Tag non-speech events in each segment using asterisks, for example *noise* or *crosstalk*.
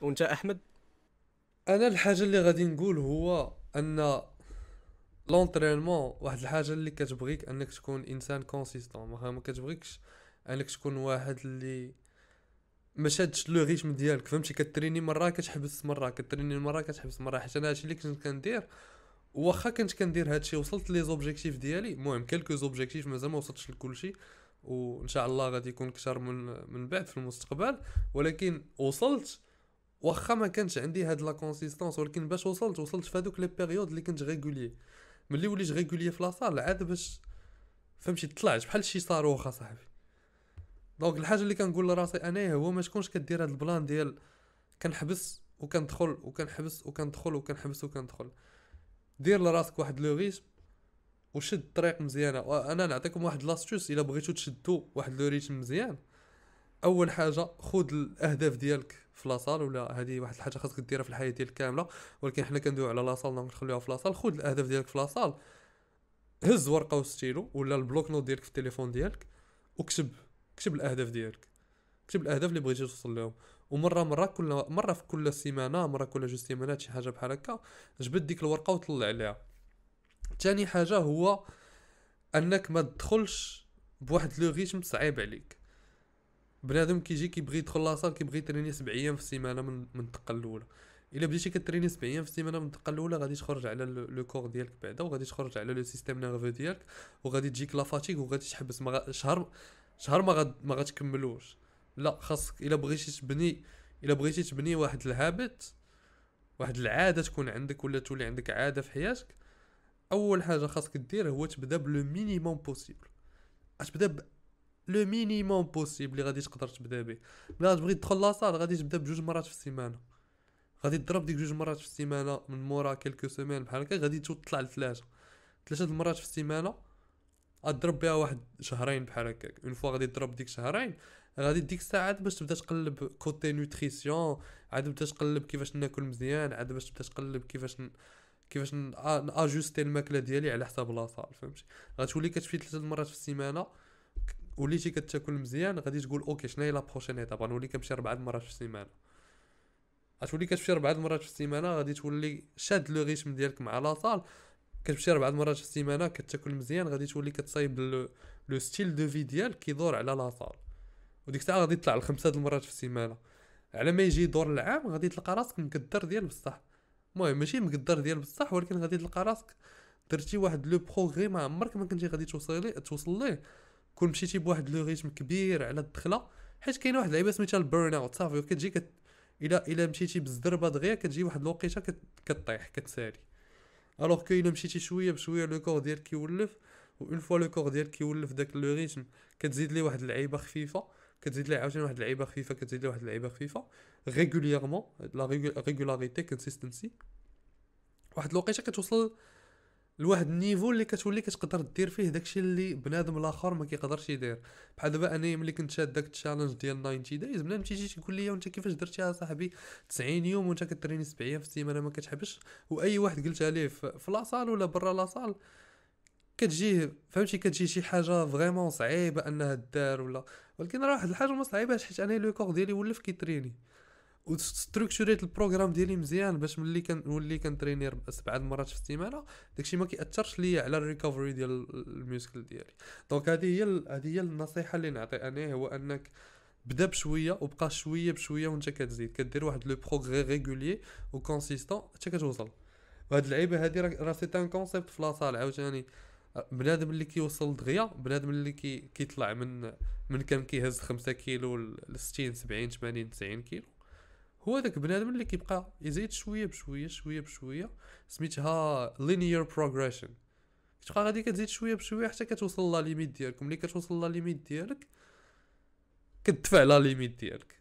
وانت احمد انا الحاجه اللي غادي نقول هو ان لونترينمون واحد الحاجه اللي كتبغيك انك تكون انسان كونسيستون ما كتبغيكش انك تكون واحد اللي ما شادش لو ريتم ديالك فهمتي كتريني مره كتحبس مره كتريني مره كتحبس مره حيت انا هادشي اللي كنت كندير واخا كنت كندير هادشي وصلت لي زوبجيكتيف ديالي المهم كلكو زوبجيكتيف مازال ما وصلتش لكلشي وان شاء الله غادي يكون كثر من من بعد في المستقبل ولكن وصلت واخا ما كانش عندي هاد لا كونسيستونس ولكن باش وصلت وصلت في هذوك لي بيريود اللي كنت ريغولي ملي وليت ريغولي في لاصال عاد باش فهمتي طلعت بحال شي صاروخ صاحبي دونك الحاجه اللي كنقول لراسي انايا هو ما تكونش كدير هاد البلان ديال كنحبس وكندخل وكنحبس وكندخل وكنحبس وكندخل دير لراسك واحد لو ريتم وشد طريق مزيانه وانا نعطيكم واحد لاستوس الا بغيتو تشدو واحد لو ريتم مزيان اول حاجه خذ الاهداف ديالك في لاصال ولا هذه واحد الحاجه خاصك ديرها في الحياه ديالك كامله ولكن حنا كندويو على لاصال نخليوها في لاصال خذ الاهداف ديالك في لاصال هز ورقه وستيلو ولا البلوك نوت ديالك في التليفون ديالك وكتب كتب الاهداف ديالك كتب الاهداف اللي بغيتي توصل لهم ومره مره كل مره في كل سيمانه مره كل جوج سيمانات شي حاجه بحال هكا جبد ديك الورقه وطلع عليها ثاني حاجه هو انك ما تدخلش بواحد لو ريتم صعيب عليك بنادم كيجي كيبغي يدخل لاصال كيبغي يتريني سبع ايام في السيمانه من من الدقه الاولى الا بديتي كتريني سبع ايام في السيمانه من الدقه الاولى غادي تخرج على لو كور ديالك بعدا وغادي تخرج على لو سيستيم نيرفو ديالك وغادي تجيك لا فاتيك وغادي تحبس مغ... شهر شهر ما غاد ما غتكملوش لا خاصك الا بغيتي تبني الا بغيتي تبني واحد الهابت واحد العاده تكون عندك ولا تولي عندك عاده في حياتك اول حاجه خاصك دير هو تبدا بلو مينيموم بوسيبل تبدا لو مينيموم بوسيبل اللي غادي تقدر تبدا به ملي غتبغي تدخل لاصال غادي تبدا بجوج مرات في السيمانه غادي تضرب ديك جوج مرات في السيمانه من مورا كيلكو سيمين بحال هكا غادي تطلع لثلاثه ثلاثه المرات في السيمانه اضرب بها واحد شهرين بحال هكاك اون فوا غادي تضرب ديك شهرين غادي ديك الساعات باش تبدا تقلب كوتي نوتريسيون عاد تبدا تقلب كيفاش ناكل مزيان عاد باش تبدا تقلب كيفاش ن... كيفاش ناجوستي الماكله ديالي على حساب لاصال فهمتي غتولي كتفي ثلاثه المرات في السيمانه وليتي كتاكل مزيان غادي تقول اوكي شناهي لا بروشين ايتاب غنولي كنمشي اربع المرات في السيمانه غتولي كتمشي اربع المرات في السيمانه غادي تولي شاد لو ريتم ديالك مع لاصال كتمشي اربع المرات في السيمانه كتاكل مزيان غادي تولي كتصايب لو ستيل دو في ديالك كيدور على لاصال وديك الساعه غادي تطلع لخمسه المرات في السيمانه على ما يجي دور العام غادي تلقى راسك مقدر ديال بصح المهم ماشي مقدر ديال بصح ولكن غادي تلقى راسك درتي واحد لو بروغري ما عمرك ما كنتي غادي توصل ليه توصل ليه كون مشيتي بواحد لو ريتم كبير على الدخله حيت كاينه واحد اللعيبه سميتها البيرن اوت صافي كتجي كت الا الى مشيتي بالزربه دغيا كتجي واحد الوقيته كت... كطيح كتسالي الوغ كو الا مشيتي شويه بشويه لو كور ديالك كيولف وان فوا لو كور ديالك كيولف داك لو ريتم كتزيد ليه واحد اللعيبه خفيفه كتزيد ليه عاوتاني واحد اللعيبه خفيفه كتزيد ليه واحد اللعيبه خفيفه ريغولييرمون لا ريغولاريتي كونسيستنسي واحد الوقيته كتوصل لواحد النيفو اللي كتولي كتقدر دير فيه داكشي اللي بنادم الاخر ما كيقدرش يدير بحال دابا انا ملي كنت شاد داك التشالنج ديال 90 دايز بنادم تيجي تيقول لي وانت كيفاش درتيها صاحبي 90 يوم وانت كتريني سبع ايام في السيمانه ما كتحبش واي واحد قلتها ليه في لاصال ولا برا لاصال كتجي فهمتي كتجي شي حاجه فريمون صعيبه انها دار ولا ولكن راه واحد الحاجه ما صعيباش حيت انا لو كور ديالي ولف كيتريني وستركتوريت البروغرام ديالي مزيان باش ملي كنولي كنترينير سبع المرات في السيمانه داكشي ما كياثرش ليا على الريكفري ديال الميوسكل ديالي دونك هذه هي هذه هي النصيحه اللي نعطي انا هو انك بدا بشويه وبقى شويه بشويه وانت كتزيد كدير واحد لو بروغري ريغولي وكونسيستون حتى كتوصل وهاد اللعيبه هادي راه سي ان كونسيبت في لاصال عاوتاني بنادم اللي كيوصل دغيا بنادم اللي كي كيطلع من من كان كيهز 5 كيلو ل 60 70 80 90 كيلو هو ذاك بنادم اللي كيبقى يزيد شويه بشويه شويه بشويه سميتها لينير بروجريشن كتبقى غادي كتزيد شويه بشويه حتى كتوصل لا ليميت ديالك ملي كتوصل لا ليميت ديالك كتدفع لا ليميت ديالك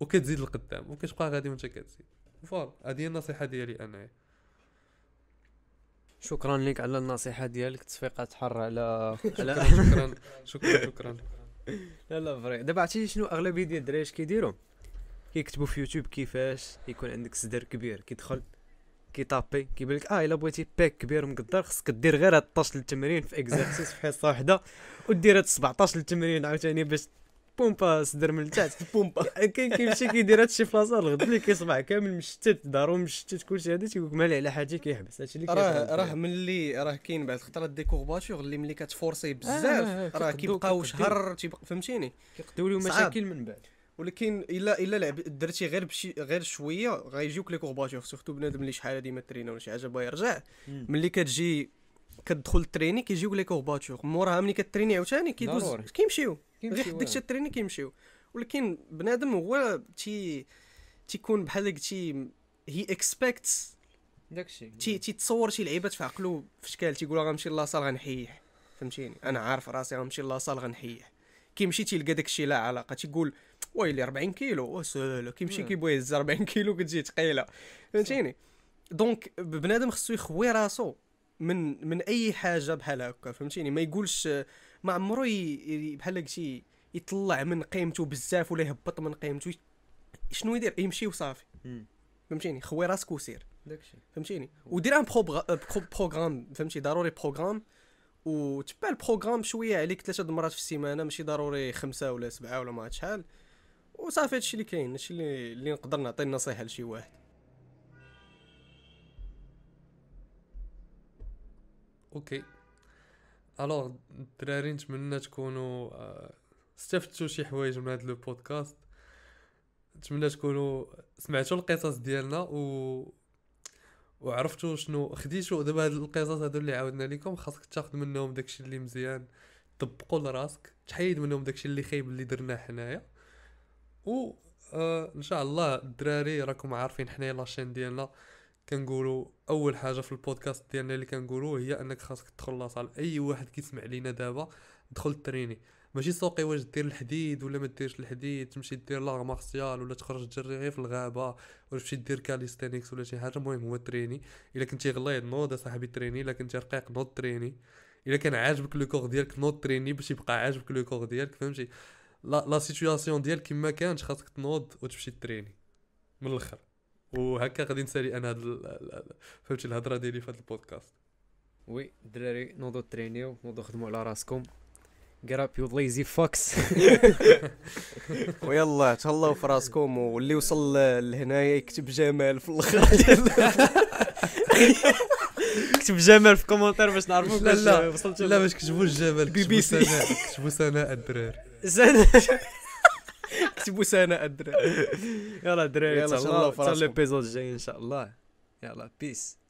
وكتزيد لقدام وكتبقى غادي وانت كتزيد فوالا هذه النصيحه ديالي انايا شكرا لك على النصيحه ديالك تصفيقات حر على *laughs* على شكرا شكرا شكرا لا لا فري دابا عرفتي شنو اغلبيه ديال الدراري كيديروا كيكتبوا في يوتيوب كيفاش يكون عندك صدر كبير كيدخل كيطابي كيبان لك اه الا بغيتي باك كبير مقدر خصك دير غير هاد 12 التمرين في اكزرسيس في حصه وحده ودير هاد 17 التمرين عاوتاني باش بومبا صدر من تحت *laughs* بومبا كاين كيمشي كيدير هادشي في لاصال الغد اللي كيصبع كامل مشتت دارو مشتت كلشي هذا تيقول لك مالي على حاجه كيحبس هادشي اللي راه راه ملي راه كاين بعد الخطرات دي كورباتور اللي ملي كتفورسي آه، آه، آه، بزاف راه كيبقاو شهر فهمتيني كيقديو له مشاكل من بعد ولكن الا الا لعب درتي غير بشي غير شويه غيجيوك لي كورباتور سورتو بنادم اللي شحال هادي ما ترينا ولا شي حاجه بغا يرجع ملي كتجي كتدخل التريني كيجيوك لي كورباتور موراها ملي كتريني عاوتاني كيدوز كيمشيو غير حدك حتى التريني كيمشيو ولكن بنادم هو تي تيكون بحال قلتي هي اكسبكت داكشي تي تيتصور شي لعيبات في عقلو في شكل تيقول غنمشي لاصال غنحيح فهمتيني انا عارف راسي غنمشي لاصال غنحيح كيمشي تيلقى داكشي لا علاقه تيقول ويلي 40 كيلو وسهلا كيمشي كيبغي يهز 40 *laughs* كيلو كتجي ثقيله فهمتيني دونك بنادم خصو يخوي راسو من من اي حاجه بحال هكا فهمتيني ما يقولش ما عمرو بحال هكا يطلع من قيمته بزاف ولا يهبط من قيمته شنو يدير يمشي وصافي فهمتيني خوي راسك وسير داكشي فهمتيني ودير ان أه، بروغرام فهمتي ضروري بروغرام وتبع البروغرام شويه عليك ثلاثه المرات في السيمانه ماشي ضروري خمسه ولا سبعه ولا ما شحال وصافي هادشي اللي كاين هادشي اللي اللي نقدر نعطي النصيحه لشي واحد اوكي الوغ الدراري نتمنى تكونوا استفدتوا شي حوايج من هذا البودكاست نتمنى تكونوا سمعتوا القصص ديالنا و وعرفتوا شنو خديتوا دابا هاد القصص هادو اللي عاودنا لكم خاصك تاخذ منهم داكشي اللي مزيان طبقوا لراسك تحيد منهم داكشي اللي خايب اللي درناه حنايا و آه، ان شاء الله الدراري راكم عارفين حنايا لاشين ديالنا كنقولوا اول حاجه في البودكاست ديالنا اللي كنقولوا هي انك خاصك تدخل لاصال اي واحد كيسمع لينا دابا دخل تريني ماشي سوقي واش دير الحديد ولا ما ديرش الحديد تمشي دير لاغ مارسيال ولا تخرج تجري غير في الغابه ولا تمشي دير كاليستانيكس ولا شي حاجه المهم هو تريني الا كنتي غليظ نوض صاحبي تريني الا كنتي رقيق نوض تريني الا كان عاجبك لو كور ديالك نوض تريني باش يبقى عاجبك لو كور ديالك فهمتي لا لا سيتوياسيون ديال كيما كانت خاصك تنوض وتمشي تريني من الاخر وهكا غادي نسالي انا هاد فهمتي الهضره ديالي في هاد البودكاست وي الدراري نوضوا ترينيو نوضوا خدموا على راسكم get up you lazy fucks *laughs* ويلا تهلاو في راسكم واللي وصل لهنايا يكتب جمال في الاخر *laughs* اكتب جمال في كومنتير باش نعرفوا لا لا وصلت لا باش كتبوا الجمال بي بي سي كتبوا سناء الدراري سناء *laughs* كتبوا سناء الدراري يلا الدراري يلا ان شاء الله حتى لو بيزود الجاي ان شاء الله يلا بيس